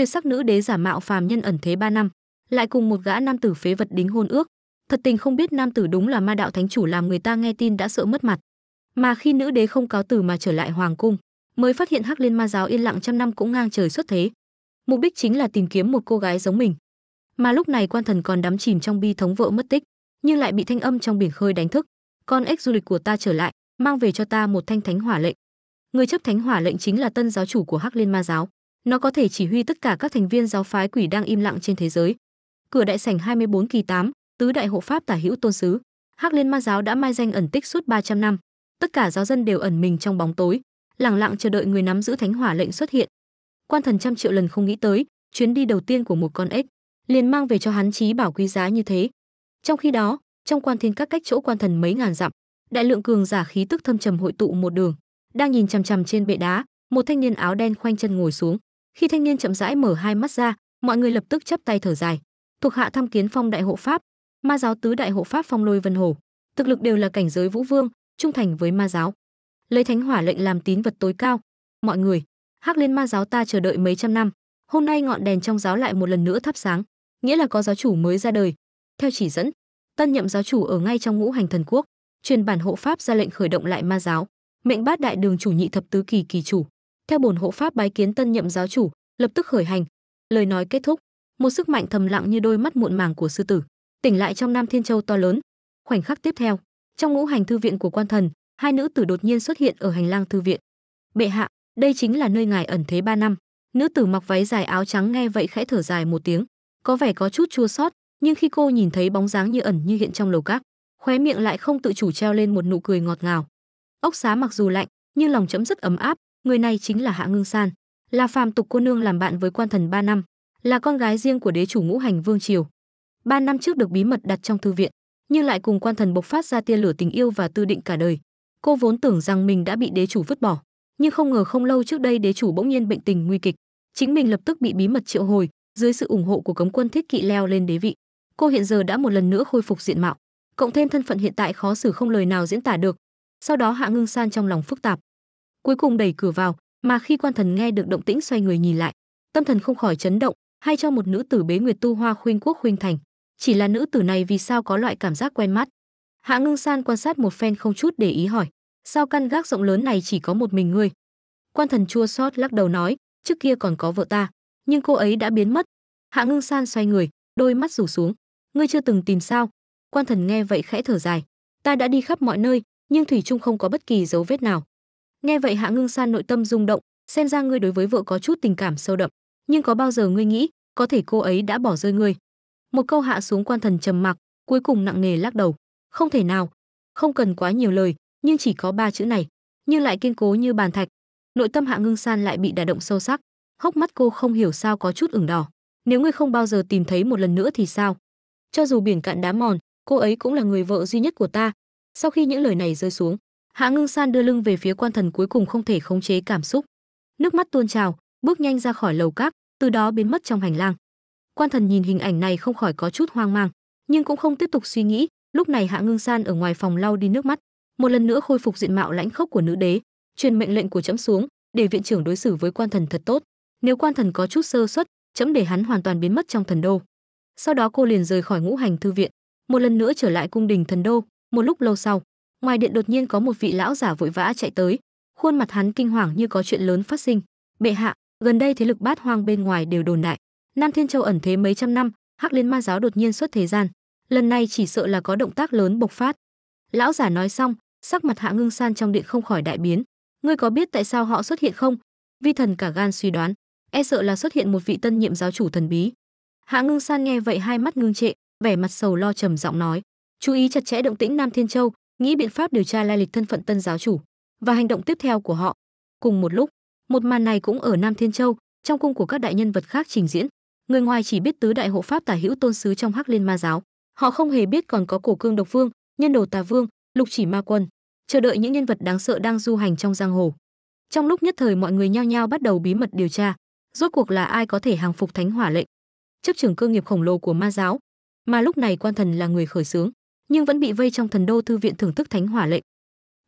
tuyệt sắc nữ đế giả mạo phàm nhân ẩn thế 3 năm, lại cùng một gã nam tử phế vật đính hôn ước. Thật tình không biết nam tử đúng là ma đạo thánh chủ làm người ta nghe tin đã sợ mất mặt. Mà khi nữ đế không cáo từ mà trở lại hoàng cung, mới phát hiện Hắc Liên Ma giáo yên lặng trăm năm cũng ngang trời xuất thế. Mục đích chính là tìm kiếm một cô gái giống mình. Mà lúc này quan thần còn đắm chìm trong bi thống vợ mất tích, nhưng lại bị thanh âm trong biển khơi đánh thức. Con ếch du lịch của ta trở lại, mang về cho ta một thanh thánh hỏa lệnh. Người chấp thánh hỏa lệnh chính là tân giáo chủ của Hắc Liên Ma giáo. Nó có thể chỉ huy tất cả các thành viên giáo phái quỷ đang im lặng trên thế giới. Cửa đại sảnh 24 kỳ 8, tứ đại hộ pháp tả hữu tôn sứ. Hắc Liên Ma giáo đã mai danh ẩn tích suốt 300 năm, tất cả giáo dân đều ẩn mình trong bóng tối, lặng lặng chờ đợi người nắm giữ thánh hỏa lệnh xuất hiện. Quan thần trăm triệu lần không nghĩ tới, chuyến đi đầu tiên của một con ếch liền mang về cho hắn chí bảo quý giá như thế. Trong khi đó, trong quan thiên các cách chỗ quan thần mấy ngàn dặm, đại lượng cường giả khí tức thâm trầm hội tụ một đường, đang nhìn chằm chằm trên bệ đá, một thanh niên áo đen khoanh chân ngồi xuống khi thanh niên chậm rãi mở hai mắt ra mọi người lập tức chắp tay thở dài thuộc hạ tham kiến phong đại hộ pháp ma giáo tứ đại hộ pháp phong lôi vân hồ thực lực đều là cảnh giới vũ vương trung thành với ma giáo lấy thánh hỏa lệnh làm tín vật tối cao mọi người hắc liên ma giáo ta chờ đợi mấy trăm năm hôm nay ngọn đèn trong giáo lại một lần nữa thắp sáng nghĩa là có giáo chủ mới ra đời theo chỉ dẫn tân nhậm giáo chủ ở ngay trong ngũ hành thần quốc truyền bản hộ pháp ra lệnh khởi động lại ma giáo mệnh bát đại đường chủ nhị thập tứ kỳ kỳ chủ theo bổn hộ pháp bái kiến tân nhậm giáo chủ lập tức khởi hành lời nói kết thúc một sức mạnh thầm lặng như đôi mắt muộn màng của sư tử tỉnh lại trong nam thiên châu to lớn khoảnh khắc tiếp theo trong ngũ hành thư viện của quan thần hai nữ tử đột nhiên xuất hiện ở hành lang thư viện bệ hạ đây chính là nơi ngài ẩn thế ba năm nữ tử mặc váy dài áo trắng nghe vậy khẽ thở dài một tiếng có vẻ có chút chua sót nhưng khi cô nhìn thấy bóng dáng như ẩn như hiện trong lầu các khóe miệng lại không tự chủ treo lên một nụ cười ngọt ngào ốc xá mặc dù lạnh nhưng lòng chấm rất ấm áp người này chính là Hạ Ngưng San, là phàm tục cô nương làm bạn với quan thần 3 năm, là con gái riêng của đế chủ ngũ hành vương triều. Ba năm trước được bí mật đặt trong thư viện, nhưng lại cùng quan thần bộc phát ra tia lửa tình yêu và tư định cả đời. Cô vốn tưởng rằng mình đã bị đế chủ vứt bỏ, nhưng không ngờ không lâu trước đây đế chủ bỗng nhiên bệnh tình nguy kịch, chính mình lập tức bị bí mật triệu hồi, dưới sự ủng hộ của cấm quân thiết kỵ leo lên đế vị. Cô hiện giờ đã một lần nữa khôi phục diện mạo, cộng thêm thân phận hiện tại khó xử không lời nào diễn tả được. Sau đó Hạ Ngưng San trong lòng phức tạp, cuối cùng đẩy cửa vào mà khi quan thần nghe được động tĩnh xoay người nhìn lại tâm thần không khỏi chấn động hay cho một nữ tử bế nguyệt tu hoa khuyên quốc khuyên thành chỉ là nữ tử này vì sao có loại cảm giác quen mắt hạ ngưng san quan sát một phen không chút để ý hỏi sao căn gác rộng lớn này chỉ có một mình ngươi quan thần chua xót lắc đầu nói trước kia còn có vợ ta nhưng cô ấy đã biến mất hạ ngưng san xoay người đôi mắt rủ xuống ngươi chưa từng tìm sao quan thần nghe vậy khẽ thở dài ta đã đi khắp mọi nơi nhưng thủy trung không có bất kỳ dấu vết nào nghe vậy hạ ngưng san nội tâm rung động xem ra ngươi đối với vợ có chút tình cảm sâu đậm nhưng có bao giờ ngươi nghĩ có thể cô ấy đã bỏ rơi ngươi một câu hạ xuống quan thần trầm mặc cuối cùng nặng nề lắc đầu không thể nào không cần quá nhiều lời nhưng chỉ có ba chữ này nhưng lại kiên cố như bàn thạch nội tâm hạ ngưng san lại bị đả động sâu sắc hốc mắt cô không hiểu sao có chút ửng đỏ nếu ngươi không bao giờ tìm thấy một lần nữa thì sao cho dù biển cạn đá mòn cô ấy cũng là người vợ duy nhất của ta sau khi những lời này rơi xuống hạ ngưng san đưa lưng về phía quan thần cuối cùng không thể khống chế cảm xúc nước mắt tuôn trào bước nhanh ra khỏi lầu cát từ đó biến mất trong hành lang quan thần nhìn hình ảnh này không khỏi có chút hoang mang nhưng cũng không tiếp tục suy nghĩ lúc này hạ ngưng san ở ngoài phòng lau đi nước mắt một lần nữa khôi phục diện mạo lãnh khốc của nữ đế truyền mệnh lệnh của trẫm xuống để viện trưởng đối xử với quan thần thật tốt nếu quan thần có chút sơ suất trẫm để hắn hoàn toàn biến mất trong thần đô sau đó cô liền rời khỏi ngũ hành thư viện một lần nữa trở lại cung đình thần đô một lúc lâu sau ngoài điện đột nhiên có một vị lão giả vội vã chạy tới khuôn mặt hắn kinh hoàng như có chuyện lớn phát sinh bệ hạ gần đây thế lực bát hoang bên ngoài đều đồn đại nam thiên châu ẩn thế mấy trăm năm hắc liên ma giáo đột nhiên xuất thế gian lần này chỉ sợ là có động tác lớn bộc phát lão giả nói xong sắc mặt hạ ngưng san trong điện không khỏi đại biến ngươi có biết tại sao họ xuất hiện không vi thần cả gan suy đoán e sợ là xuất hiện một vị tân nhiệm giáo chủ thần bí hạ ngưng san nghe vậy hai mắt ngưng trệ vẻ mặt sầu lo trầm giọng nói chú ý chặt chẽ động tĩnh nam thiên châu nghĩ biện pháp điều tra lai lịch thân phận tân giáo chủ và hành động tiếp theo của họ. Cùng một lúc, một màn này cũng ở Nam Thiên Châu, trong cung của các đại nhân vật khác trình diễn. Người ngoài chỉ biết tứ đại hộ pháp tả hữu tôn sứ trong Hắc Liên Ma giáo, họ không hề biết còn có Cổ Cương Độc Vương, Nhân Đồ Tà Vương, Lục Chỉ Ma Quân, chờ đợi những nhân vật đáng sợ đang du hành trong giang hồ. Trong lúc nhất thời mọi người nhao nhao bắt đầu bí mật điều tra, rốt cuộc là ai có thể hàng phục Thánh Hỏa lệnh. Chấp trưởng cơ nghiệp khổng lồ của Ma giáo, mà lúc này Quan Thần là người khởi xướng nhưng vẫn bị vây trong thần đô thư viện thưởng thức thánh hỏa lệnh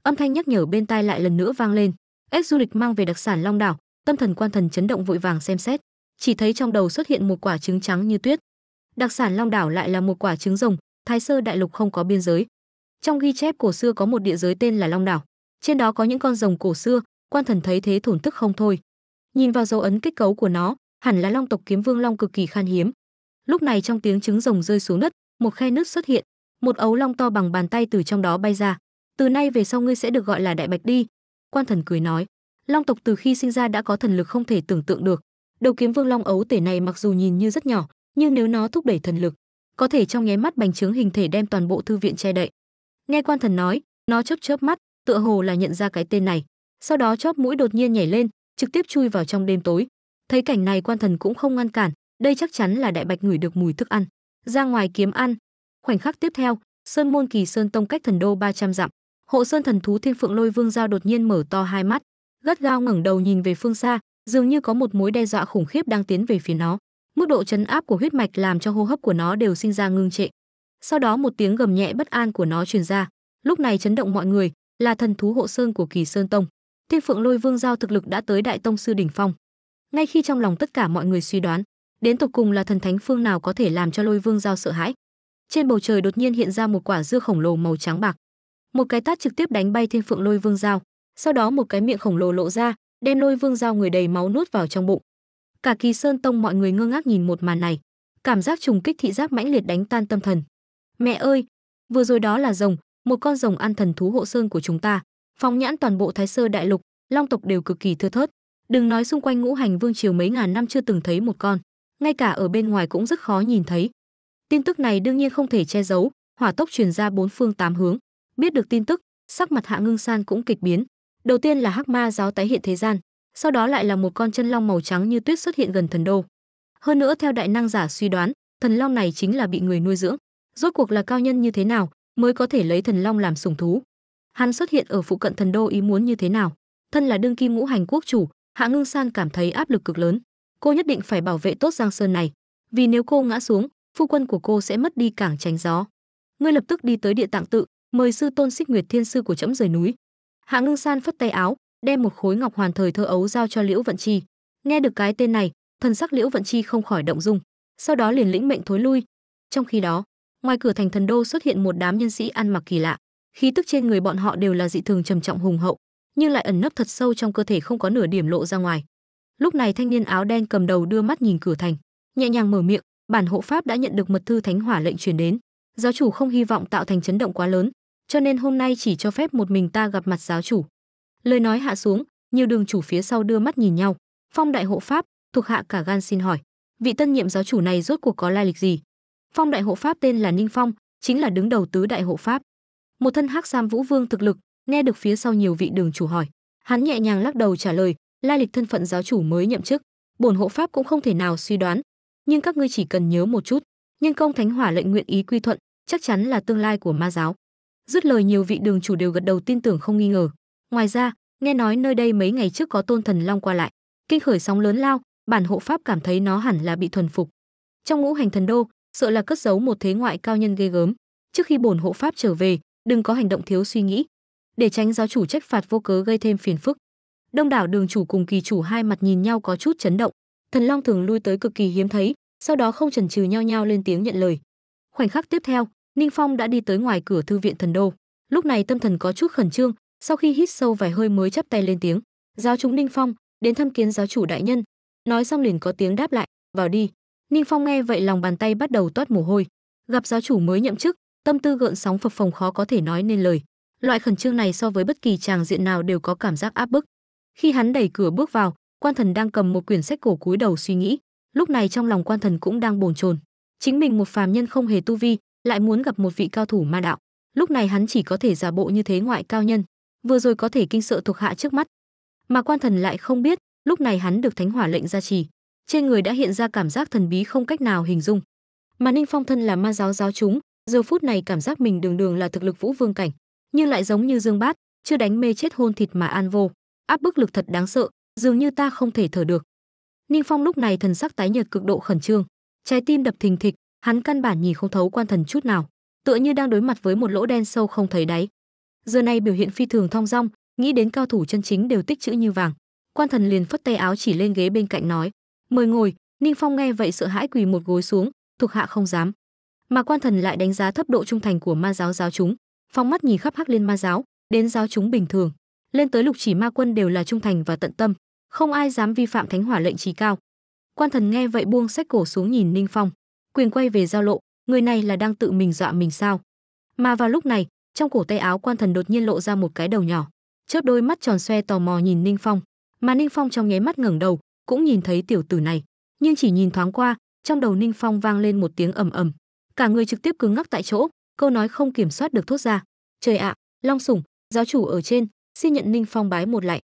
âm thanh nhắc nhở bên tai lại lần nữa vang lên ếch du lịch mang về đặc sản long đảo tâm thần quan thần chấn động vội vàng xem xét chỉ thấy trong đầu xuất hiện một quả trứng trắng như tuyết đặc sản long đảo lại là một quả trứng rồng thái sơ đại lục không có biên giới trong ghi chép cổ xưa có một địa giới tên là long đảo trên đó có những con rồng cổ xưa quan thần thấy thế thổn thức không thôi nhìn vào dấu ấn kết cấu của nó hẳn là long tộc kiếm vương long cực kỳ khan hiếm lúc này trong tiếng trứng rồng rơi xuống đất một khe nứt xuất hiện một ấu long to bằng bàn tay từ trong đó bay ra. Từ nay về sau ngươi sẽ được gọi là Đại Bạch đi. Quan thần cười nói, long tộc từ khi sinh ra đã có thần lực không thể tưởng tượng được. Đầu kiếm vương long ấu tể này mặc dù nhìn như rất nhỏ, nhưng nếu nó thúc đẩy thần lực, có thể trong nháy mắt bành trướng hình thể đem toàn bộ thư viện che đậy. Nghe quan thần nói, nó chớp chớp mắt, tựa hồ là nhận ra cái tên này. Sau đó chóp mũi đột nhiên nhảy lên, trực tiếp chui vào trong đêm tối. Thấy cảnh này quan thần cũng không ngăn cản, đây chắc chắn là đại bạch ngửi được mùi thức ăn. Ra ngoài kiếm ăn, Khoảnh khắc tiếp theo, Sơn Môn Kỳ Sơn Tông cách Thần Đô 300 dặm, Hộ Sơn Thần thú Thiên Phượng Lôi Vương Giao đột nhiên mở to hai mắt, gắt gao ngẩng đầu nhìn về phương xa, dường như có một mối đe dọa khủng khiếp đang tiến về phía nó. Mức độ chấn áp của huyết mạch làm cho hô hấp của nó đều sinh ra ngưng trệ. Sau đó một tiếng gầm nhẹ bất an của nó truyền ra, lúc này chấn động mọi người, là thần thú hộ sơn của Kỳ Sơn Tông. Thiên Phượng Lôi Vương Giao thực lực đã tới Đại Tông sư đỉnh phong. Ngay khi trong lòng tất cả mọi người suy đoán, đến tột cùng là thần thánh phương nào có thể làm cho Lôi Vương Giao sợ hãi, trên bầu trời đột nhiên hiện ra một quả dưa khổng lồ màu trắng bạc. Một cái tát trực tiếp đánh bay Thiên Phượng Lôi Vương dao, sau đó một cái miệng khổng lồ lộ ra, đem Lôi Vương dao người đầy máu nuốt vào trong bụng. Cả Kỳ Sơn Tông mọi người ngơ ngác nhìn một màn này, cảm giác trùng kích thị giác mãnh liệt đánh tan tâm thần. Mẹ ơi, vừa rồi đó là rồng, một con rồng ăn thần thú hộ sơn của chúng ta, phóng nhãn toàn bộ Thái Sơ đại lục, long tộc đều cực kỳ thưa thớt, đừng nói xung quanh ngũ hành vương triều mấy ngàn năm chưa từng thấy một con ngay cả ở bên ngoài cũng rất khó nhìn thấy Tin tức này đương nhiên không thể che giấu, hỏa tốc truyền ra bốn phương tám hướng. Biết được tin tức, sắc mặt Hạ Ngưng San cũng kịch biến. Đầu tiên là hắc ma giáo tái hiện thế gian, sau đó lại là một con chân long màu trắng như tuyết xuất hiện gần thần đô. Hơn nữa theo đại năng giả suy đoán, thần long này chính là bị người nuôi dưỡng. Rốt cuộc là cao nhân như thế nào mới có thể lấy thần long làm sủng thú? Hắn xuất hiện ở phụ cận thần đô ý muốn như thế nào? Thân là đương kim ngũ hành quốc chủ, Hạ Ngưng San cảm thấy áp lực cực lớn. Cô nhất định phải bảo vệ tốt Giang Sơn này, vì nếu cô ngã xuống, phu quân của cô sẽ mất đi cảng tránh gió ngươi lập tức đi tới địa tạng tự mời sư tôn xích nguyệt thiên sư của trẫm rời núi hạ ngưng san phất tay áo đem một khối ngọc hoàn thời thơ ấu giao cho liễu vận chi nghe được cái tên này thần sắc liễu vận chi không khỏi động dung sau đó liền lĩnh mệnh thối lui trong khi đó ngoài cửa thành thần đô xuất hiện một đám nhân sĩ ăn mặc kỳ lạ khí tức trên người bọn họ đều là dị thường trầm trọng hùng hậu nhưng lại ẩn nấp thật sâu trong cơ thể không có nửa điểm lộ ra ngoài lúc này thanh niên áo đen cầm đầu đưa mắt nhìn cửa thành nhẹ nhàng mở miệng bản hộ pháp đã nhận được mật thư thánh hỏa lệnh truyền đến giáo chủ không hy vọng tạo thành chấn động quá lớn cho nên hôm nay chỉ cho phép một mình ta gặp mặt giáo chủ lời nói hạ xuống nhiều đường chủ phía sau đưa mắt nhìn nhau phong đại hộ pháp thuộc hạ cả gan xin hỏi vị tân nhiệm giáo chủ này rốt cuộc có lai lịch gì phong đại hộ pháp tên là ninh phong chính là đứng đầu tứ đại hộ pháp một thân hắc sam vũ vương thực lực nghe được phía sau nhiều vị đường chủ hỏi hắn nhẹ nhàng lắc đầu trả lời lai lịch thân phận giáo chủ mới nhậm chức bổn hộ pháp cũng không thể nào suy đoán nhưng các ngươi chỉ cần nhớ một chút nhân công thánh hỏa lệnh nguyện ý quy thuận chắc chắn là tương lai của ma giáo dứt lời nhiều vị đường chủ đều gật đầu tin tưởng không nghi ngờ ngoài ra nghe nói nơi đây mấy ngày trước có tôn thần long qua lại kinh khởi sóng lớn lao bản hộ pháp cảm thấy nó hẳn là bị thuần phục trong ngũ hành thần đô sợ là cất giấu một thế ngoại cao nhân ghê gớm trước khi bổn hộ pháp trở về đừng có hành động thiếu suy nghĩ để tránh giáo chủ trách phạt vô cớ gây thêm phiền phức đông đảo đường chủ cùng kỳ chủ hai mặt nhìn nhau có chút chấn động thần long thường lui tới cực kỳ hiếm thấy sau đó không chần chừ nhao nhao lên tiếng nhận lời khoảnh khắc tiếp theo ninh phong đã đi tới ngoài cửa thư viện thần đô lúc này tâm thần có chút khẩn trương sau khi hít sâu vài hơi mới chắp tay lên tiếng giáo chúng ninh phong đến thăm kiến giáo chủ đại nhân nói xong liền có tiếng đáp lại vào đi ninh phong nghe vậy lòng bàn tay bắt đầu toát mồ hôi gặp giáo chủ mới nhậm chức tâm tư gợn sóng phập phồng khó có thể nói nên lời loại khẩn trương này so với bất kỳ tràng diện nào đều có cảm giác áp bức khi hắn đẩy cửa bước vào quan thần đang cầm một quyển sách cổ cúi đầu suy nghĩ lúc này trong lòng quan thần cũng đang bồn chồn chính mình một phàm nhân không hề tu vi lại muốn gặp một vị cao thủ ma đạo lúc này hắn chỉ có thể giả bộ như thế ngoại cao nhân vừa rồi có thể kinh sợ thuộc hạ trước mắt mà quan thần lại không biết lúc này hắn được thánh hỏa lệnh gia trì trên người đã hiện ra cảm giác thần bí không cách nào hình dung mà ninh phong thân là ma giáo giáo chúng giờ phút này cảm giác mình đường đường là thực lực vũ vương cảnh nhưng lại giống như dương bát chưa đánh mê chết hôn thịt mà an vô áp bức lực thật đáng sợ dường như ta không thể thở được ninh phong lúc này thần sắc tái nhợt cực độ khẩn trương trái tim đập thình thịch hắn căn bản nhìn không thấu quan thần chút nào tựa như đang đối mặt với một lỗ đen sâu không thấy đáy giờ này biểu hiện phi thường thong dong nghĩ đến cao thủ chân chính đều tích chữ như vàng quan thần liền phất tay áo chỉ lên ghế bên cạnh nói mời ngồi ninh phong nghe vậy sợ hãi quỳ một gối xuống thuộc hạ không dám mà quan thần lại đánh giá thấp độ trung thành của ma giáo giáo chúng phong mắt nhìn khắp hắc liên ma giáo đến giáo chúng bình thường lên tới lục chỉ ma quân đều là trung thành và tận tâm không ai dám vi phạm thánh hỏa lệnh trí cao. Quan thần nghe vậy buông sách cổ xuống nhìn Ninh Phong, quyền quay về giao lộ, người này là đang tự mình dọa mình sao? Mà vào lúc này, trong cổ tay áo quan thần đột nhiên lộ ra một cái đầu nhỏ, chớp đôi mắt tròn xoe tò mò nhìn Ninh Phong, mà Ninh Phong trong nháy mắt ngẩng đầu, cũng nhìn thấy tiểu tử này, nhưng chỉ nhìn thoáng qua, trong đầu Ninh Phong vang lên một tiếng ầm ầm, cả người trực tiếp cứng ngắc tại chỗ, câu nói không kiểm soát được thốt ra, "Trời ạ, Long Sủng, giáo chủ ở trên, xin nhận Ninh Phong bái một lạy."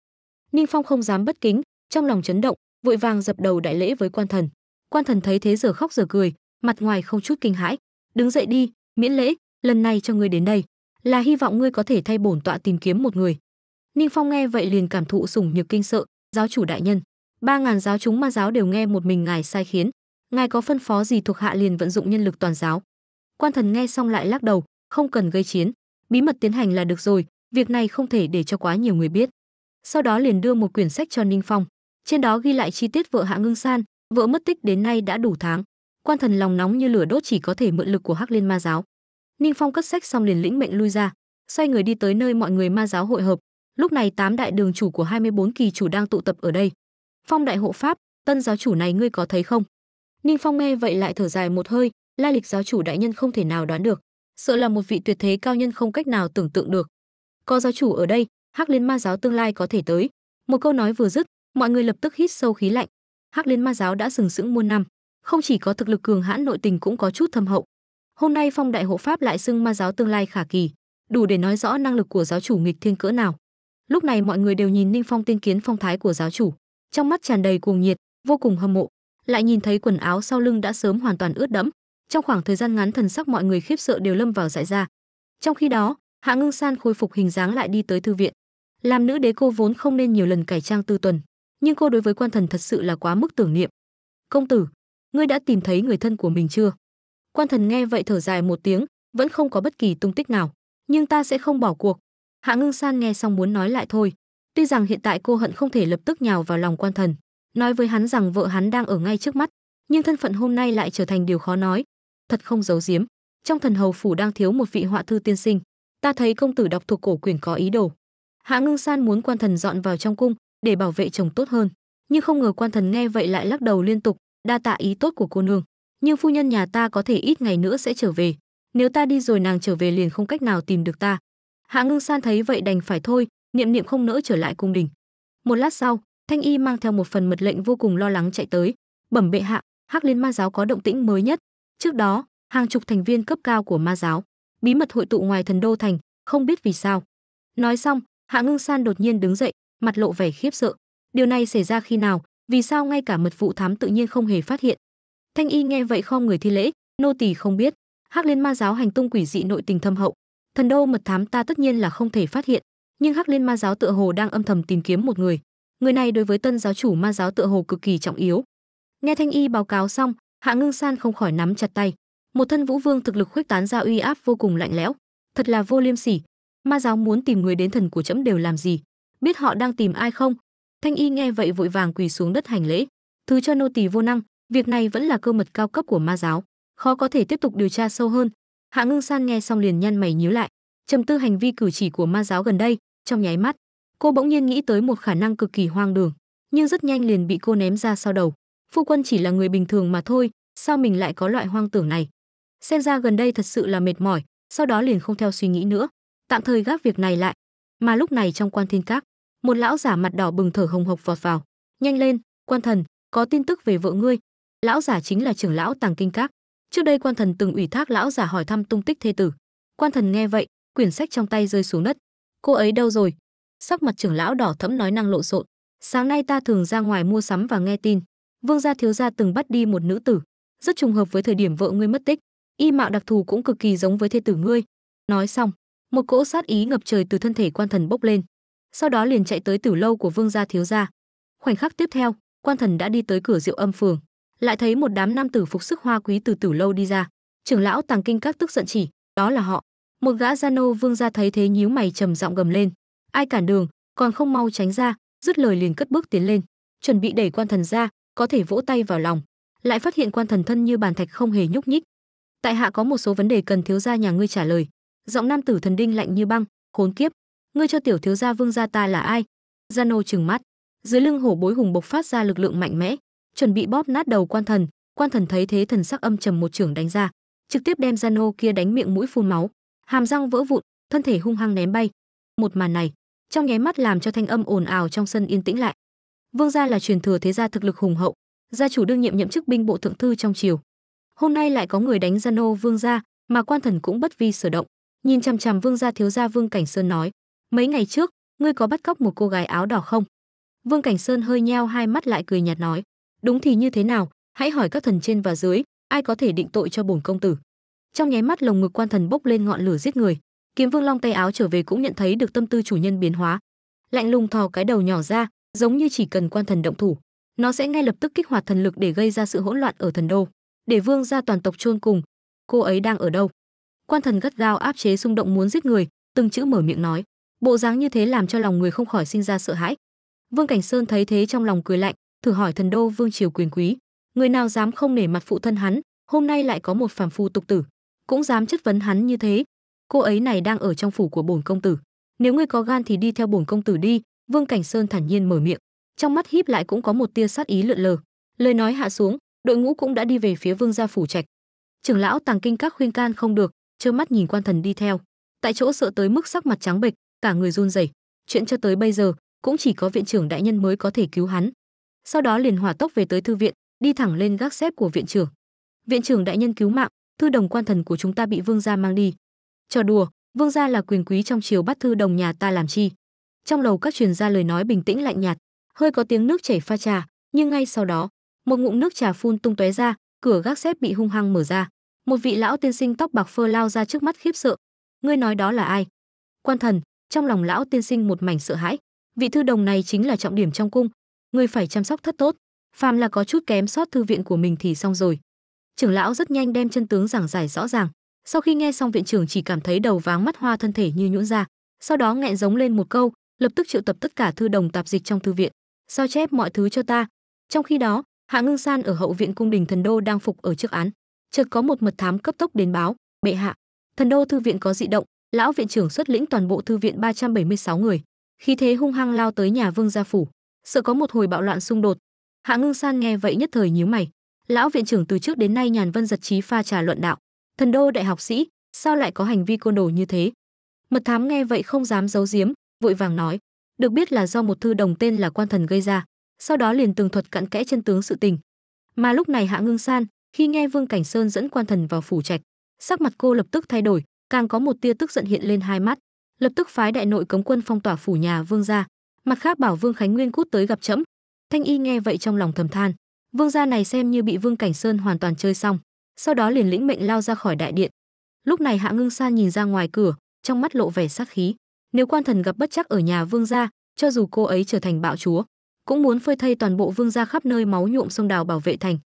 Ninh Phong không dám bất kính, trong lòng chấn động, vội vàng dập đầu đại lễ với quan thần. Quan thần thấy thế giờ khóc giờ cười, mặt ngoài không chút kinh hãi, "Đứng dậy đi, miễn lễ, lần này cho ngươi đến đây, là hy vọng ngươi có thể thay bổn tọa tìm kiếm một người." Ninh Phong nghe vậy liền cảm thụ sủng nhược kinh sợ, "Giáo chủ đại nhân, ba ngàn giáo chúng ma giáo đều nghe một mình ngài sai khiến, ngài có phân phó gì thuộc hạ liền vận dụng nhân lực toàn giáo." Quan thần nghe xong lại lắc đầu, "Không cần gây chiến, bí mật tiến hành là được rồi, việc này không thể để cho quá nhiều người biết." sau đó liền đưa một quyển sách cho Ninh Phong. Trên đó ghi lại chi tiết vợ Hạ Ngưng San, vợ mất tích đến nay đã đủ tháng. Quan thần lòng nóng như lửa đốt chỉ có thể mượn lực của Hắc Liên Ma giáo. Ninh Phong cất sách xong liền lĩnh mệnh lui ra, xoay người đi tới nơi mọi người ma giáo hội hợp. Lúc này tám đại đường chủ của 24 kỳ chủ đang tụ tập ở đây. Phong đại hộ pháp, tân giáo chủ này ngươi có thấy không? Ninh Phong nghe vậy lại thở dài một hơi, lai lịch giáo chủ đại nhân không thể nào đoán được, sợ là một vị tuyệt thế cao nhân không cách nào tưởng tượng được. Có giáo chủ ở đây, hắc liên ma giáo tương lai có thể tới một câu nói vừa dứt mọi người lập tức hít sâu khí lạnh hắc liên ma giáo đã sừng sững muôn năm không chỉ có thực lực cường hãn nội tình cũng có chút thâm hậu hôm nay phong đại hộ pháp lại xưng ma giáo tương lai khả kỳ đủ để nói rõ năng lực của giáo chủ nghịch thiên cỡ nào lúc này mọi người đều nhìn ninh phong tiên kiến phong thái của giáo chủ trong mắt tràn đầy cuồng nhiệt vô cùng hâm mộ lại nhìn thấy quần áo sau lưng đã sớm hoàn toàn ướt đẫm trong khoảng thời gian ngắn thần sắc mọi người khiếp sợ đều lâm vào dại ra trong khi đó hạ ngưng san khôi phục hình dáng lại đi tới thư viện làm nữ đế cô vốn không nên nhiều lần cải trang tư tuần, nhưng cô đối với quan thần thật sự là quá mức tưởng niệm. "Công tử, ngươi đã tìm thấy người thân của mình chưa?" Quan thần nghe vậy thở dài một tiếng, vẫn không có bất kỳ tung tích nào, nhưng ta sẽ không bỏ cuộc. Hạ Ngưng San nghe xong muốn nói lại thôi, tuy rằng hiện tại cô hận không thể lập tức nhào vào lòng quan thần, nói với hắn rằng vợ hắn đang ở ngay trước mắt, nhưng thân phận hôm nay lại trở thành điều khó nói, thật không giấu giếm, trong thần hầu phủ đang thiếu một vị họa thư tiên sinh, ta thấy công tử đọc thuộc cổ quyển có ý đồ, Hạ Ngưng San muốn quan thần dọn vào trong cung để bảo vệ chồng tốt hơn, nhưng không ngờ quan thần nghe vậy lại lắc đầu liên tục, đa tạ ý tốt của cô nương, nhưng phu nhân nhà ta có thể ít ngày nữa sẽ trở về, nếu ta đi rồi nàng trở về liền không cách nào tìm được ta. Hạ Ngưng San thấy vậy đành phải thôi, niệm niệm không nỡ trở lại cung đình. Một lát sau, Thanh Y mang theo một phần mật lệnh vô cùng lo lắng chạy tới, bẩm bệ hạ, Hắc Liên Ma giáo có động tĩnh mới nhất. Trước đó, hàng chục thành viên cấp cao của ma giáo bí mật hội tụ ngoài thần đô thành, không biết vì sao. Nói xong, hạ ngưng san đột nhiên đứng dậy mặt lộ vẻ khiếp sợ điều này xảy ra khi nào vì sao ngay cả mật vụ thám tự nhiên không hề phát hiện thanh y nghe vậy không người thi lễ nô tỳ không biết hắc liên ma giáo hành tung quỷ dị nội tình thâm hậu thần đô mật thám ta tất nhiên là không thể phát hiện nhưng hắc liên ma giáo tựa hồ đang âm thầm tìm kiếm một người người này đối với tân giáo chủ ma giáo tựa hồ cực kỳ trọng yếu nghe thanh y báo cáo xong hạ ngưng san không khỏi nắm chặt tay một thân vũ vương thực lực khuếch tán ra uy áp vô cùng lạnh lẽo thật là vô liêm sỉ ma giáo muốn tìm người đến thần của trẫm đều làm gì biết họ đang tìm ai không thanh y nghe vậy vội vàng quỳ xuống đất hành lễ thứ cho nô tỳ vô năng việc này vẫn là cơ mật cao cấp của ma giáo khó có thể tiếp tục điều tra sâu hơn hạ ngưng san nghe xong liền nhăn mày nhíu lại trầm tư hành vi cử chỉ của ma giáo gần đây trong nháy mắt cô bỗng nhiên nghĩ tới một khả năng cực kỳ hoang đường nhưng rất nhanh liền bị cô ném ra sau đầu phu quân chỉ là người bình thường mà thôi sao mình lại có loại hoang tưởng này xem ra gần đây thật sự là mệt mỏi sau đó liền không theo suy nghĩ nữa tạm thời gác việc này lại mà lúc này trong quan thiên các một lão giả mặt đỏ bừng thở hồng hộc vọt vào nhanh lên quan thần có tin tức về vợ ngươi lão giả chính là trưởng lão tàng kinh các trước đây quan thần từng ủy thác lão giả hỏi thăm tung tích thê tử quan thần nghe vậy quyển sách trong tay rơi xuống đất cô ấy đâu rồi sắc mặt trưởng lão đỏ thẫm nói năng lộn xộn sáng nay ta thường ra ngoài mua sắm và nghe tin vương gia thiếu gia từng bắt đi một nữ tử rất trùng hợp với thời điểm vợ ngươi mất tích y mạo đặc thù cũng cực kỳ giống với thê tử ngươi nói xong một cỗ sát ý ngập trời từ thân thể quan thần bốc lên sau đó liền chạy tới tử lâu của vương gia thiếu gia khoảnh khắc tiếp theo quan thần đã đi tới cửa rượu âm phường lại thấy một đám nam tử phục sức hoa quý từ tử lâu đi ra trưởng lão tàng kinh các tức giận chỉ đó là họ một gã gia nô vương gia thấy thế nhíu mày trầm giọng gầm lên ai cản đường còn không mau tránh ra dứt lời liền cất bước tiến lên chuẩn bị đẩy quan thần ra có thể vỗ tay vào lòng lại phát hiện quan thần thân như bàn thạch không hề nhúc nhích tại hạ có một số vấn đề cần thiếu gia nhà ngươi trả lời giọng nam tử thần đinh lạnh như băng khốn kiếp ngươi cho tiểu thiếu gia vương gia ta là ai zano nô trừng mắt dưới lưng hổ bối hùng bộc phát ra lực lượng mạnh mẽ chuẩn bị bóp nát đầu quan thần quan thần thấy thế thần sắc âm trầm một trưởng đánh ra trực tiếp đem zano kia đánh miệng mũi phun máu hàm răng vỡ vụn thân thể hung hăng ném bay một màn này trong nháy mắt làm cho thanh âm ồn ào trong sân yên tĩnh lại vương gia là truyền thừa thế gia thực lực hùng hậu gia chủ đương nhiệm nhậm chức binh bộ thượng thư trong triều hôm nay lại có người đánh zano vương gia mà quan thần cũng bất vi sở động nhìn chằm chằm vương gia thiếu gia vương cảnh sơn nói mấy ngày trước ngươi có bắt cóc một cô gái áo đỏ không vương cảnh sơn hơi nheo hai mắt lại cười nhạt nói đúng thì như thế nào hãy hỏi các thần trên và dưới ai có thể định tội cho bổn công tử trong nháy mắt lồng ngực quan thần bốc lên ngọn lửa giết người kiếm vương long tay áo trở về cũng nhận thấy được tâm tư chủ nhân biến hóa lạnh lùng thò cái đầu nhỏ ra giống như chỉ cần quan thần động thủ nó sẽ ngay lập tức kích hoạt thần lực để gây ra sự hỗn loạn ở thần đô để vương ra toàn tộc chôn cùng cô ấy đang ở đâu quan thần gắt gao áp chế xung động muốn giết người từng chữ mở miệng nói bộ dáng như thế làm cho lòng người không khỏi sinh ra sợ hãi vương cảnh sơn thấy thế trong lòng cười lạnh thử hỏi thần đô vương triều quyền quý người nào dám không nể mặt phụ thân hắn hôm nay lại có một phàm phu tục tử cũng dám chất vấn hắn như thế cô ấy này đang ở trong phủ của bổn công tử nếu ngươi có gan thì đi theo bổn công tử đi vương cảnh sơn thản nhiên mở miệng trong mắt híp lại cũng có một tia sát ý lượn lờ lời nói hạ xuống đội ngũ cũng đã đi về phía vương gia phủ trạch trưởng lão tàng kinh các khuyên can không được trơ mắt nhìn quan thần đi theo tại chỗ sợ tới mức sắc mặt trắng bệch cả người run rẩy chuyện cho tới bây giờ cũng chỉ có viện trưởng đại nhân mới có thể cứu hắn sau đó liền hỏa tốc về tới thư viện đi thẳng lên gác xếp của viện trưởng viện trưởng đại nhân cứu mạng thư đồng quan thần của chúng ta bị vương gia mang đi trò đùa vương gia là quyền quý trong triều bắt thư đồng nhà ta làm chi trong lầu các truyền gia lời nói bình tĩnh lạnh nhạt hơi có tiếng nước chảy pha trà nhưng ngay sau đó một ngụm nước trà phun tung tóe ra cửa gác xếp bị hung hăng mở ra một vị lão tiên sinh tóc bạc phơ lao ra trước mắt khiếp sợ. Ngươi nói đó là ai? Quan thần, trong lòng lão tiên sinh một mảnh sợ hãi. Vị thư đồng này chính là trọng điểm trong cung, ngươi phải chăm sóc thất tốt, phàm là có chút kém sót thư viện của mình thì xong rồi. Trưởng lão rất nhanh đem chân tướng giảng giải rõ ràng, sau khi nghe xong viện trưởng chỉ cảm thấy đầu váng mắt hoa thân thể như nhũn ra, sau đó nghẹn giống lên một câu, lập tức triệu tập tất cả thư đồng tạp dịch trong thư viện, sao chép mọi thứ cho ta. Trong khi đó, Hạ Ngưng San ở hậu viện cung đình thần đô đang phục ở trước án chợt có một mật thám cấp tốc đến báo bệ hạ thần đô thư viện có dị động lão viện trưởng xuất lĩnh toàn bộ thư viện 376 người khí thế hung hăng lao tới nhà vương gia phủ sợ có một hồi bạo loạn xung đột hạ ngưng san nghe vậy nhất thời nhíu mày lão viện trưởng từ trước đến nay nhàn vân giật trí pha trà luận đạo thần đô đại học sĩ sao lại có hành vi côn đồ như thế mật thám nghe vậy không dám giấu giếm vội vàng nói được biết là do một thư đồng tên là quan thần gây ra sau đó liền tường thuật cặn kẽ chân tướng sự tình mà lúc này hạ ngưng san khi nghe Vương Cảnh Sơn dẫn quan thần vào phủ trạch, sắc mặt cô lập tức thay đổi, càng có một tia tức giận hiện lên hai mắt, lập tức phái đại nội cấm quân phong tỏa phủ nhà Vương gia, mặt khác bảo Vương Khánh Nguyên cút tới gặp trẫm. Thanh Y nghe vậy trong lòng thầm than, Vương gia này xem như bị Vương Cảnh Sơn hoàn toàn chơi xong, sau đó liền lĩnh mệnh lao ra khỏi đại điện. Lúc này Hạ Ngưng San nhìn ra ngoài cửa, trong mắt lộ vẻ sát khí, nếu quan thần gặp bất chắc ở nhà Vương gia, cho dù cô ấy trở thành bạo chúa, cũng muốn phơi thây toàn bộ Vương gia khắp nơi máu nhuộm sông đào bảo vệ thành.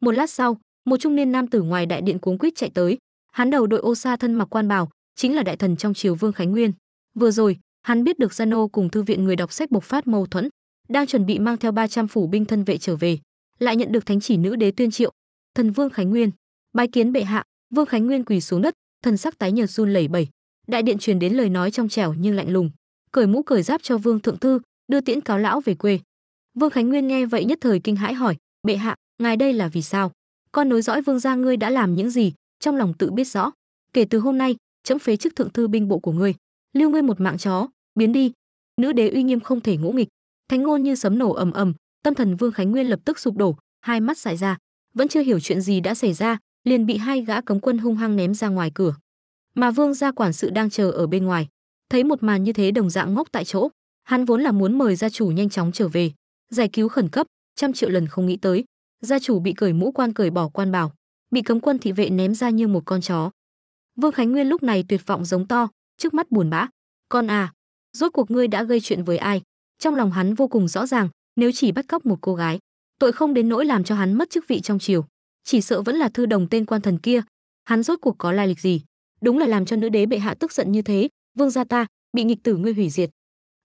Một lát sau, một trung niên nam tử ngoài đại điện cuống quýt chạy tới hắn đầu đội ô sa thân mặc quan bào chính là đại thần trong triều vương khánh nguyên vừa rồi hắn biết được gian ô cùng thư viện người đọc sách bộc phát mâu thuẫn đang chuẩn bị mang theo 300 phủ binh thân vệ trở về lại nhận được thánh chỉ nữ đế tuyên triệu thần vương khánh nguyên bái kiến bệ hạ vương khánh nguyên quỳ xuống đất thần sắc tái nhợt run lẩy bẩy đại điện truyền đến lời nói trong trẻo nhưng lạnh lùng cởi mũ cởi giáp cho vương thượng thư đưa tiễn cáo lão về quê vương khánh nguyên nghe vậy nhất thời kinh hãi hỏi bệ hạ ngài đây là vì sao con nối dõi vương gia ngươi đã làm những gì trong lòng tự biết rõ kể từ hôm nay chấm phế chức thượng thư binh bộ của ngươi lưu ngươi một mạng chó biến đi nữ đế uy nghiêm không thể ngũ nghịch thánh ngôn như sấm nổ ầm ầm tâm thần vương khánh nguyên lập tức sụp đổ hai mắt dại ra vẫn chưa hiểu chuyện gì đã xảy ra liền bị hai gã cấm quân hung hăng ném ra ngoài cửa mà vương gia quản sự đang chờ ở bên ngoài thấy một màn như thế đồng dạng ngốc tại chỗ hắn vốn là muốn mời gia chủ nhanh chóng trở về giải cứu khẩn cấp trăm triệu lần không nghĩ tới gia chủ bị cởi mũ quan cởi bỏ quan bảo bị cấm quân thị vệ ném ra như một con chó vương khánh nguyên lúc này tuyệt vọng giống to trước mắt buồn bã con à rốt cuộc ngươi đã gây chuyện với ai trong lòng hắn vô cùng rõ ràng nếu chỉ bắt cóc một cô gái tội không đến nỗi làm cho hắn mất chức vị trong triều chỉ sợ vẫn là thư đồng tên quan thần kia hắn rốt cuộc có lai lịch gì đúng là làm cho nữ đế bệ hạ tức giận như thế vương gia ta bị nghịch tử ngươi hủy diệt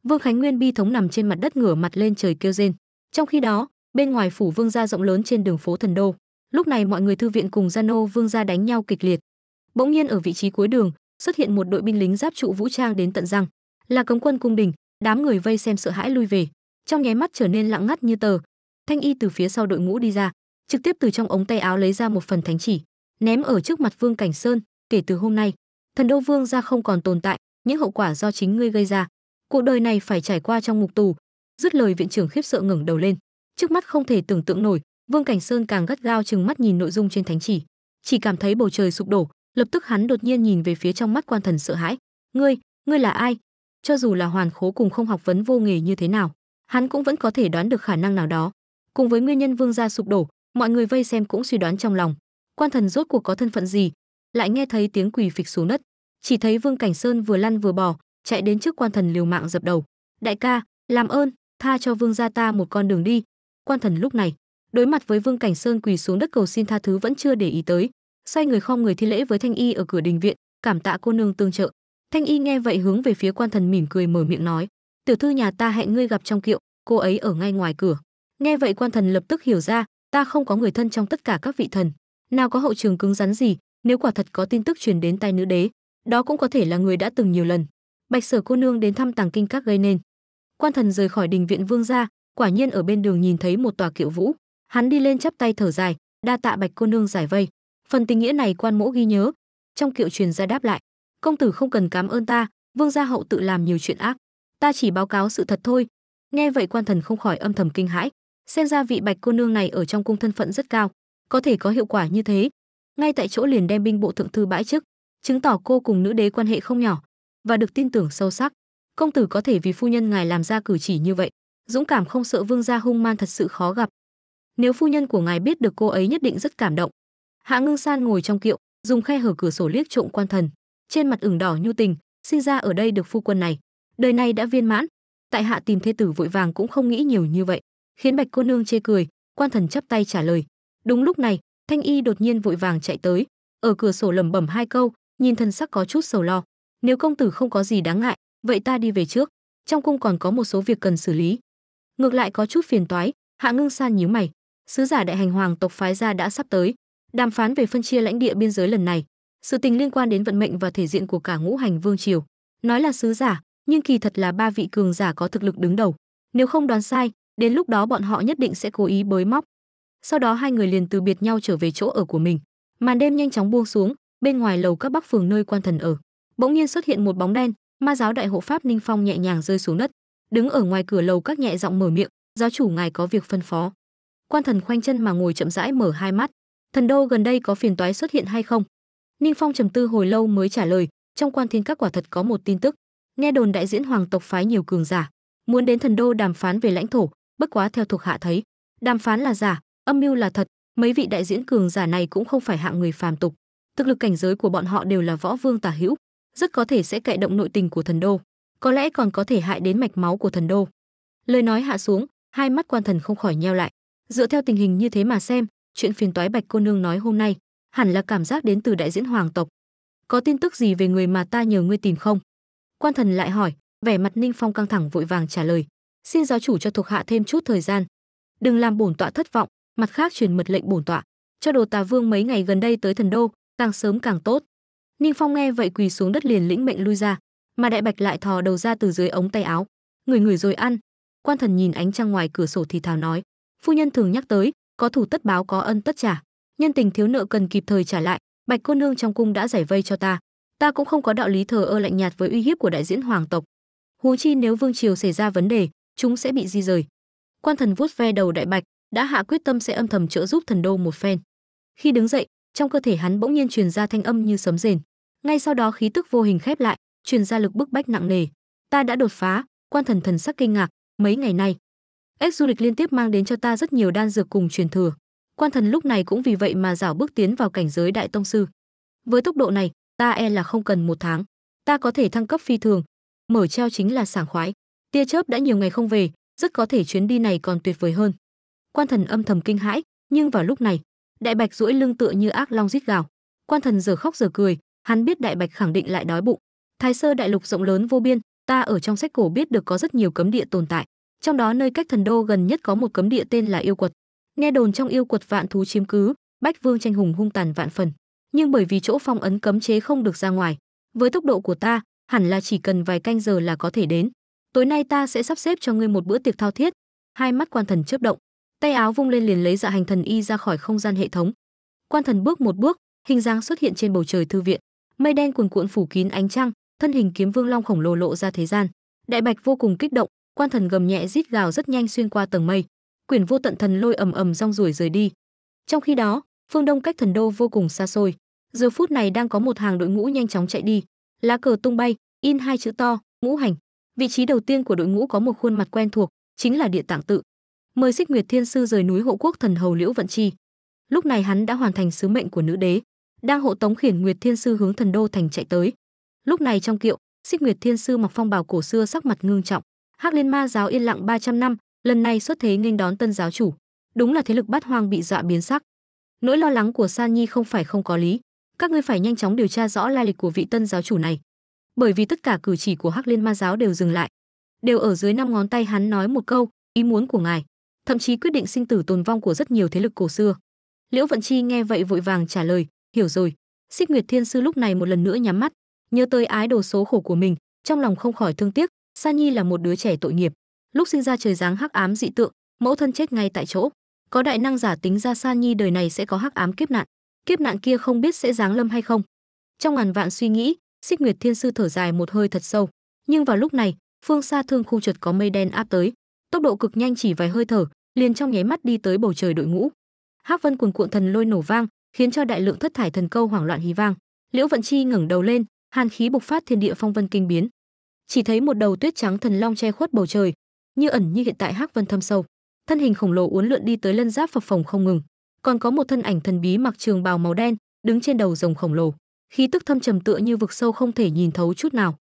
vương khánh nguyên bi thống nằm trên mặt đất ngửa mặt lên trời kêu rên trong khi đó bên ngoài phủ vương gia rộng lớn trên đường phố thần đô lúc này mọi người thư viện cùng gia nô vương gia đánh nhau kịch liệt bỗng nhiên ở vị trí cuối đường xuất hiện một đội binh lính giáp trụ vũ trang đến tận răng là cấm quân cung đình đám người vây xem sợ hãi lui về trong nháy mắt trở nên lặng ngắt như tờ thanh y từ phía sau đội ngũ đi ra trực tiếp từ trong ống tay áo lấy ra một phần thánh chỉ ném ở trước mặt vương cảnh sơn kể từ hôm nay thần đô vương gia không còn tồn tại những hậu quả do chính ngươi gây ra cuộc đời này phải trải qua trong ngục tù dứt lời viện trưởng khiếp sợ ngẩng đầu lên trước mắt không thể tưởng tượng nổi vương cảnh sơn càng gắt gao chừng mắt nhìn nội dung trên thánh chỉ chỉ cảm thấy bầu trời sụp đổ lập tức hắn đột nhiên nhìn về phía trong mắt quan thần sợ hãi ngươi ngươi là ai cho dù là hoàn khố cùng không học vấn vô nghề như thế nào hắn cũng vẫn có thể đoán được khả năng nào đó cùng với nguyên nhân vương gia sụp đổ mọi người vây xem cũng suy đoán trong lòng quan thần rốt cuộc có thân phận gì lại nghe thấy tiếng quỳ phịch xuống đất chỉ thấy vương cảnh sơn vừa lăn vừa bò chạy đến trước quan thần liều mạng dập đầu đại ca làm ơn tha cho vương gia ta một con đường đi quan thần lúc này đối mặt với vương cảnh sơn quỳ xuống đất cầu xin tha thứ vẫn chưa để ý tới xoay người khom người thi lễ với thanh y ở cửa đình viện cảm tạ cô nương tương trợ thanh y nghe vậy hướng về phía quan thần mỉm cười mở miệng nói tiểu thư nhà ta hẹn ngươi gặp trong kiệu cô ấy ở ngay ngoài cửa nghe vậy quan thần lập tức hiểu ra ta không có người thân trong tất cả các vị thần nào có hậu trường cứng rắn gì nếu quả thật có tin tức truyền đến tay nữ đế đó cũng có thể là người đã từng nhiều lần bạch sở cô nương đến thăm tàng kinh các gây nên quan thần rời khỏi đình viện vương gia quả nhiên ở bên đường nhìn thấy một tòa kiệu vũ hắn đi lên chắp tay thở dài đa tạ bạch cô nương giải vây phần tình nghĩa này quan mỗ ghi nhớ trong kiệu truyền ra đáp lại công tử không cần cảm ơn ta vương gia hậu tự làm nhiều chuyện ác ta chỉ báo cáo sự thật thôi nghe vậy quan thần không khỏi âm thầm kinh hãi xem ra vị bạch cô nương này ở trong cung thân phận rất cao có thể có hiệu quả như thế ngay tại chỗ liền đem binh bộ thượng thư bãi chức chứng tỏ cô cùng nữ đế quan hệ không nhỏ và được tin tưởng sâu sắc công tử có thể vì phu nhân ngài làm ra cử chỉ như vậy dũng cảm không sợ vương gia hung man thật sự khó gặp. Nếu phu nhân của ngài biết được cô ấy nhất định rất cảm động. Hạ Ngưng San ngồi trong kiệu, dùng khe hở cửa sổ liếc trộm quan thần, trên mặt ửng đỏ nhu tình, sinh ra ở đây được phu quân này, đời này đã viên mãn. Tại hạ tìm thê tử vội vàng cũng không nghĩ nhiều như vậy, khiến Bạch cô nương chê cười, quan thần chắp tay trả lời. Đúng lúc này, Thanh Y đột nhiên vội vàng chạy tới, ở cửa sổ lẩm bẩm hai câu, nhìn thần sắc có chút sầu lo. Nếu công tử không có gì đáng ngại, vậy ta đi về trước, trong cung còn có một số việc cần xử lý ngược lại có chút phiền toái hạ ngưng san nhíu mày sứ giả đại hành hoàng tộc phái ra đã sắp tới đàm phán về phân chia lãnh địa biên giới lần này sự tình liên quan đến vận mệnh và thể diện của cả ngũ hành vương triều nói là sứ giả nhưng kỳ thật là ba vị cường giả có thực lực đứng đầu nếu không đoán sai đến lúc đó bọn họ nhất định sẽ cố ý bới móc sau đó hai người liền từ biệt nhau trở về chỗ ở của mình màn đêm nhanh chóng buông xuống bên ngoài lầu các bắc phường nơi quan thần ở bỗng nhiên xuất hiện một bóng đen ma giáo đại hộ pháp ninh phong nhẹ nhàng rơi xuống đất đứng ở ngoài cửa lầu các nhẹ giọng mở miệng giáo chủ ngài có việc phân phó quan thần khoanh chân mà ngồi chậm rãi mở hai mắt thần đô gần đây có phiền toái xuất hiện hay không ninh phong trầm tư hồi lâu mới trả lời trong quan thiên các quả thật có một tin tức nghe đồn đại diễn hoàng tộc phái nhiều cường giả muốn đến thần đô đàm phán về lãnh thổ bất quá theo thuộc hạ thấy đàm phán là giả âm mưu là thật mấy vị đại diễn cường giả này cũng không phải hạng người phàm tục thực lực cảnh giới của bọn họ đều là võ vương tả hữu rất có thể sẽ cậy động nội tình của thần đô có lẽ còn có thể hại đến mạch máu của thần đô. Lời nói hạ xuống, hai mắt quan thần không khỏi nheo lại. Dựa theo tình hình như thế mà xem, chuyện phiền toái Bạch cô nương nói hôm nay, hẳn là cảm giác đến từ đại diễn hoàng tộc. Có tin tức gì về người mà ta nhờ ngươi tìm không? Quan thần lại hỏi, vẻ mặt Ninh Phong căng thẳng vội vàng trả lời, xin giáo chủ cho thuộc hạ thêm chút thời gian. Đừng làm bổn tọa thất vọng, mặt khác truyền mật lệnh bổn tọa, cho đồ tà vương mấy ngày gần đây tới thần đô, càng sớm càng tốt. Ninh Phong nghe vậy quỳ xuống đất liền lĩnh mệnh lui ra, mà đại bạch lại thò đầu ra từ dưới ống tay áo người người rồi ăn quan thần nhìn ánh trăng ngoài cửa sổ thì thào nói phu nhân thường nhắc tới có thủ tất báo có ân tất trả nhân tình thiếu nợ cần kịp thời trả lại bạch cô nương trong cung đã giải vây cho ta ta cũng không có đạo lý thờ ơ lạnh nhạt với uy hiếp của đại diễn hoàng tộc huống chi nếu vương triều xảy ra vấn đề chúng sẽ bị di rời quan thần vuốt ve đầu đại bạch đã hạ quyết tâm sẽ âm thầm trợ giúp thần đô một phen khi đứng dậy trong cơ thể hắn bỗng nhiên truyền ra thanh âm như sấm rền ngay sau đó khí tức vô hình khép lại truyền ra lực bức bách nặng nề. Ta đã đột phá, quan thần thần sắc kinh ngạc, mấy ngày nay. Ếch du lịch liên tiếp mang đến cho ta rất nhiều đan dược cùng truyền thừa. Quan thần lúc này cũng vì vậy mà rảo bước tiến vào cảnh giới đại tông sư. Với tốc độ này, ta e là không cần một tháng. Ta có thể thăng cấp phi thường. Mở treo chính là sảng khoái. Tia chớp đã nhiều ngày không về, rất có thể chuyến đi này còn tuyệt vời hơn. Quan thần âm thầm kinh hãi, nhưng vào lúc này, đại bạch duỗi lưng tựa như ác long rít gào. Quan thần giờ khóc giờ cười, hắn biết đại bạch khẳng định lại đói bụng. Thái Sơ đại lục rộng lớn vô biên, ta ở trong sách cổ biết được có rất nhiều cấm địa tồn tại. Trong đó nơi cách thần đô gần nhất có một cấm địa tên là Yêu Quật. Nghe đồn trong Yêu Quật vạn thú chiếm cứ, bách vương tranh hùng hung tàn vạn phần, nhưng bởi vì chỗ phong ấn cấm chế không được ra ngoài, với tốc độ của ta, hẳn là chỉ cần vài canh giờ là có thể đến. Tối nay ta sẽ sắp xếp cho ngươi một bữa tiệc thao thiết. Hai mắt quan thần chớp động, tay áo vung lên liền lấy dạ hành thần y ra khỏi không gian hệ thống. Quan thần bước một bước, hình dáng xuất hiện trên bầu trời thư viện mây đen cuồn cuộn phủ kín ánh trăng thân hình kiếm vương long khổng lồ lộ ra thế gian đại bạch vô cùng kích động quan thần gầm nhẹ rít gào rất nhanh xuyên qua tầng mây quyển vô tận thần lôi ầm ầm rong ruổi rời đi trong khi đó phương đông cách thần đô vô cùng xa xôi giờ phút này đang có một hàng đội ngũ nhanh chóng chạy đi lá cờ tung bay in hai chữ to ngũ hành vị trí đầu tiên của đội ngũ có một khuôn mặt quen thuộc chính là địa tạng tự mời xích nguyệt thiên sư rời núi hộ quốc thần hầu liễu vận chi lúc này hắn đã hoàn thành sứ mệnh của nữ đế đang hộ tống khiển nguyệt thiên sư hướng thần đô thành chạy tới lúc này trong kiệu xích nguyệt thiên sư mặc phong bào cổ xưa sắc mặt ngưng trọng hắc liên ma giáo yên lặng 300 năm lần này xuất thế nghênh đón tân giáo chủ đúng là thế lực bát hoang bị dọa biến sắc nỗi lo lắng của san nhi không phải không có lý các ngươi phải nhanh chóng điều tra rõ lai lịch của vị tân giáo chủ này bởi vì tất cả cử chỉ của hắc liên ma giáo đều dừng lại đều ở dưới năm ngón tay hắn nói một câu ý muốn của ngài thậm chí quyết định sinh tử tồn vong của rất nhiều thế lực cổ xưa liễu vận chi nghe vậy vội vàng trả lời hiểu rồi xích nguyệt thiên sư lúc này một lần nữa nhắm mắt Nhớ tới ái đồ số khổ của mình, trong lòng không khỏi thương tiếc, Sa Nhi là một đứa trẻ tội nghiệp. Lúc sinh ra trời dáng hắc ám dị tượng, mẫu thân chết ngay tại chỗ. Có đại năng giả tính ra Sa Nhi đời này sẽ có hắc ám kiếp nạn, kiếp nạn kia không biết sẽ giáng lâm hay không. Trong ngàn vạn suy nghĩ, Xích Nguyệt Thiên Sư thở dài một hơi thật sâu, nhưng vào lúc này, phương xa thương khu trượt có mây đen áp tới, tốc độ cực nhanh chỉ vài hơi thở, liền trong nháy mắt đi tới bầu trời đội ngũ. Hắc vân cuồn cuộn thần lôi nổ vang, khiến cho đại lượng thất thải thần câu hoảng loạn hí vang. Liễu Vận Chi ngẩng đầu lên, hàn khí bộc phát thiên địa phong vân kinh biến chỉ thấy một đầu tuyết trắng thần long che khuất bầu trời như ẩn như hiện tại hắc vân thâm sâu thân hình khổng lồ uốn lượn đi tới lân giáp phập phồng không ngừng còn có một thân ảnh thần bí mặc trường bào màu đen đứng trên đầu rồng khổng lồ khí tức thâm trầm tựa như vực sâu không thể nhìn thấu chút nào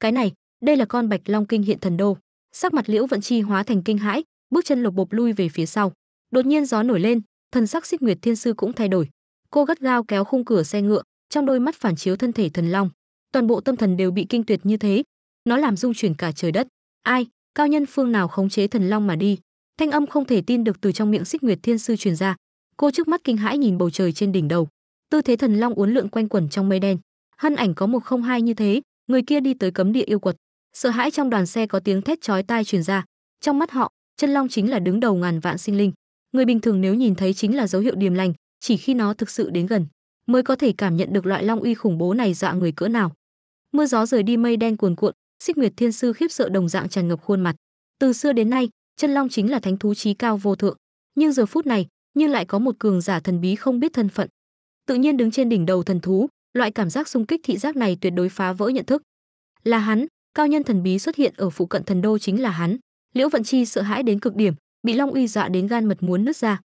cái này đây là con bạch long kinh hiện thần đô sắc mặt liễu vận chi hóa thành kinh hãi bước chân lột bộp lui về phía sau đột nhiên gió nổi lên thần sắc xích nguyệt thiên sư cũng thay đổi cô gắt gao kéo khung cửa xe ngựa trong đôi mắt phản chiếu thân thể thần long toàn bộ tâm thần đều bị kinh tuyệt như thế nó làm rung chuyển cả trời đất ai cao nhân phương nào khống chế thần long mà đi thanh âm không thể tin được từ trong miệng xích nguyệt thiên sư truyền ra cô trước mắt kinh hãi nhìn bầu trời trên đỉnh đầu tư thế thần long uốn lượn quanh quẩn trong mây đen hân ảnh có một không hai như thế người kia đi tới cấm địa yêu quật sợ hãi trong đoàn xe có tiếng thét chói tai truyền ra trong mắt họ chân long chính là đứng đầu ngàn vạn sinh linh người bình thường nếu nhìn thấy chính là dấu hiệu điềm lành chỉ khi nó thực sự đến gần mới có thể cảm nhận được loại long uy khủng bố này dọa người cỡ nào mưa gió rời đi mây đen cuồn cuộn xích nguyệt thiên sư khiếp sợ đồng dạng tràn ngập khuôn mặt từ xưa đến nay chân long chính là thánh thú trí cao vô thượng nhưng giờ phút này nhưng lại có một cường giả thần bí không biết thân phận tự nhiên đứng trên đỉnh đầu thần thú loại cảm giác xung kích thị giác này tuyệt đối phá vỡ nhận thức là hắn cao nhân thần bí xuất hiện ở phụ cận thần đô chính là hắn liễu vận chi sợ hãi đến cực điểm bị long uy dọa đến gan mật muốn nứt ra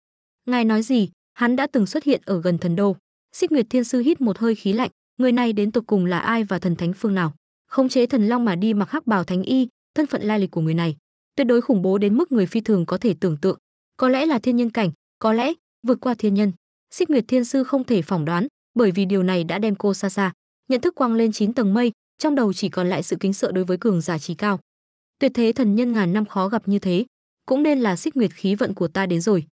ngài nói gì hắn đã từng xuất hiện ở gần thần đô xích nguyệt thiên sư hít một hơi khí lạnh người này đến tục cùng là ai và thần thánh phương nào khống chế thần long mà đi mặc hắc bào thánh y thân phận lai lịch của người này tuyệt đối khủng bố đến mức người phi thường có thể tưởng tượng có lẽ là thiên nhân cảnh có lẽ vượt qua thiên nhân xích nguyệt thiên sư không thể phỏng đoán bởi vì điều này đã đem cô xa xa nhận thức quang lên chín tầng mây trong đầu chỉ còn lại sự kính sợ đối với cường giả trí cao tuyệt thế thần nhân ngàn năm khó gặp như thế cũng nên là xích nguyệt khí vận của ta đến rồi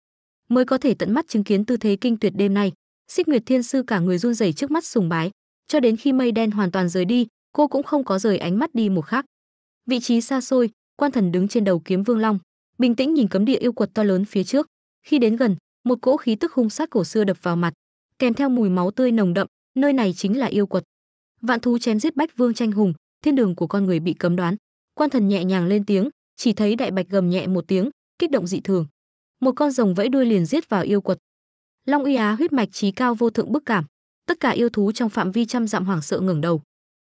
mới có thể tận mắt chứng kiến tư thế kinh tuyệt đêm nay xích nguyệt thiên sư cả người run rẩy trước mắt sùng bái cho đến khi mây đen hoàn toàn rời đi cô cũng không có rời ánh mắt đi một khắc. vị trí xa xôi quan thần đứng trên đầu kiếm vương long bình tĩnh nhìn cấm địa yêu quật to lớn phía trước khi đến gần một cỗ khí tức hung sát cổ xưa đập vào mặt kèm theo mùi máu tươi nồng đậm nơi này chính là yêu quật vạn thú chém giết bách vương tranh hùng thiên đường của con người bị cấm đoán quan thần nhẹ nhàng lên tiếng chỉ thấy đại bạch gầm nhẹ một tiếng kích động dị thường một con rồng vẫy đuôi liền giết vào yêu quật long uy á huyết mạch trí cao vô thượng bức cảm tất cả yêu thú trong phạm vi trăm dặm hoảng sợ ngẩng đầu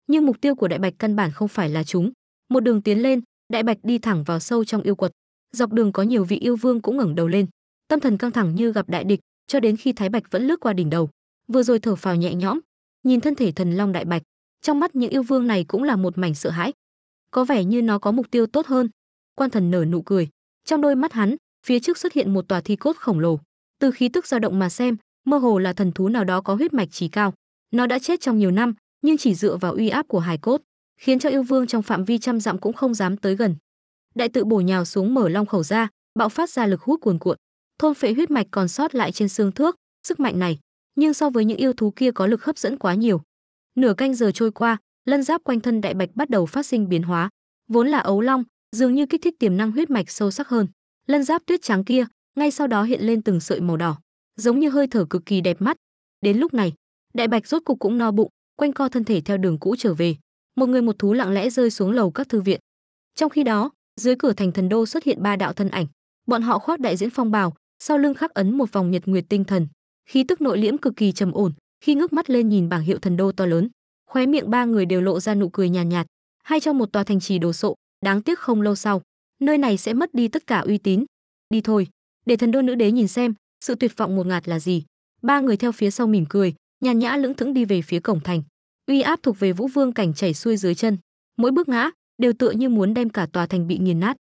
nhưng mục tiêu của đại bạch căn bản không phải là chúng một đường tiến lên đại bạch đi thẳng vào sâu trong yêu quật dọc đường có nhiều vị yêu vương cũng ngẩng đầu lên tâm thần căng thẳng như gặp đại địch cho đến khi thái bạch vẫn lướt qua đỉnh đầu vừa rồi thở phào nhẹ nhõm nhìn thân thể thần long đại bạch trong mắt những yêu vương này cũng là một mảnh sợ hãi có vẻ như nó có mục tiêu tốt hơn quan thần nở nụ cười trong đôi mắt hắn phía trước xuất hiện một tòa thi cốt khổng lồ từ khí tức dao động mà xem mơ hồ là thần thú nào đó có huyết mạch trí cao. Nó đã chết trong nhiều năm, nhưng chỉ dựa vào uy áp của hài cốt, khiến cho yêu vương trong phạm vi trăm dặm cũng không dám tới gần. Đại tự bổ nhào xuống mở long khẩu ra, bạo phát ra lực hút cuồn cuộn, thôn phệ huyết mạch còn sót lại trên xương thước, sức mạnh này, nhưng so với những yêu thú kia có lực hấp dẫn quá nhiều. Nửa canh giờ trôi qua, lân giáp quanh thân đại bạch bắt đầu phát sinh biến hóa, vốn là ấu long, dường như kích thích tiềm năng huyết mạch sâu sắc hơn. Lân giáp tuyết trắng kia, ngay sau đó hiện lên từng sợi màu đỏ giống như hơi thở cực kỳ đẹp mắt. Đến lúc này, đại bạch rốt cục cũng no bụng, quanh co thân thể theo đường cũ trở về. Một người một thú lặng lẽ rơi xuống lầu các thư viện. Trong khi đó, dưới cửa thành thần đô xuất hiện ba đạo thân ảnh. Bọn họ khoác đại diễn phong bào, sau lưng khắc ấn một vòng nhật nguyệt tinh thần, khí tức nội liễm cực kỳ trầm ổn. Khi ngước mắt lên nhìn bảng hiệu thần đô to lớn, khóe miệng ba người đều lộ ra nụ cười nhàn nhạt, nhạt, hay trong một tòa thành trì đồ sộ, đáng tiếc không lâu sau, nơi này sẽ mất đi tất cả uy tín. Đi thôi, để thần đô nữ đế nhìn xem, sự tuyệt vọng một ngạt là gì ba người theo phía sau mỉm cười nhàn nhã lững thững đi về phía cổng thành uy áp thuộc về vũ vương cảnh chảy xuôi dưới chân mỗi bước ngã đều tựa như muốn đem cả tòa thành bị nghiền nát